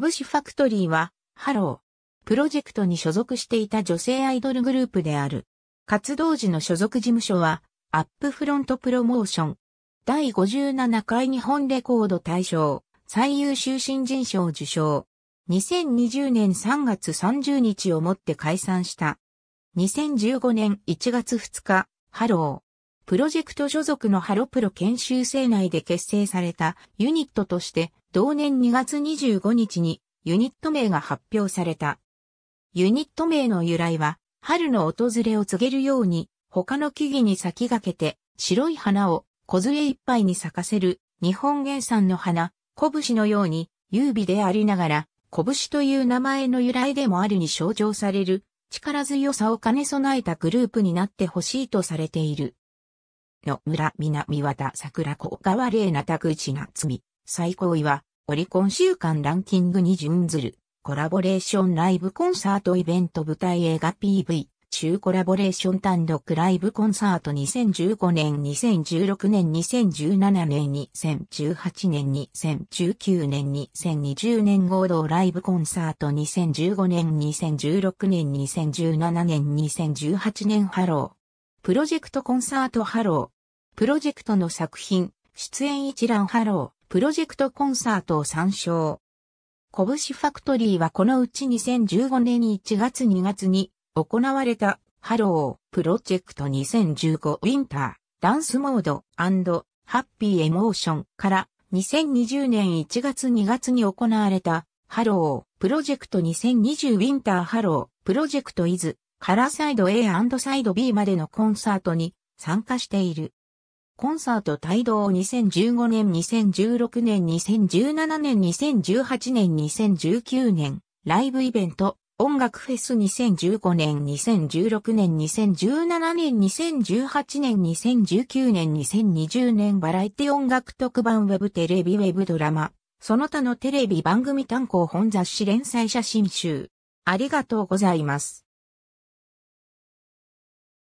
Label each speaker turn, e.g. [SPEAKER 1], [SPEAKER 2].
[SPEAKER 1] 拳ファクトリーは、ハロー。プロジェクトに所属していた女性アイドルグループである。活動時の所属事務所は、アップフロントプロモーション。第57回日本レコード大賞、最優秀新人賞受賞。2020年3月30日をもって解散した。2015年1月2日、ハロー。プロジェクト所属のハロプロ研修生内で結成されたユニットとして、同年2月25日にユニット名が発表された。ユニット名の由来は、春の訪れを告げるように、他の木々に先駆けて、白い花を小杖いっぱいに咲かせる、日本原産の花、拳のように、優美でありながら、拳という名前の由来でもあるに象徴される、力強さを兼ね備えたグループになってほしいとされている。野村南和田桜子小川玲奈田口夏美、最高位は、オリコン週間ランキングに準ずる、コラボレーションライブコンサートイベント舞台映画 PV、中コラボレーション単独ライブコンサート2015年、2016年、2017年、2018年、2019年、2020年合同ライブコンサート2015年、2016年、2017年、2018年ハロー。プロジェクトコンサートハロー。プロジェクトの作品、出演一覧ハロー、プロジェクトコンサートを参照。拳ファクトリーはこのうち2015年1月2月に行われたハロープロジェクト2015ウィンターダンスモードハッピーエモーションから2020年1月2月に行われたハロープロジェクト2020ウィンターハロープロジェクトイズカラーサイド A& サイド B までのコンサートに参加している。コンサート帯同2015年2016年2017年2018年2019年ライブイベント音楽フェス2015年2016年2017年2018年2019年2020年バラエティ音楽特番ウェブテレビウェブドラマその他のテレビ番組単行本雑誌連載写真集ありがとうございます。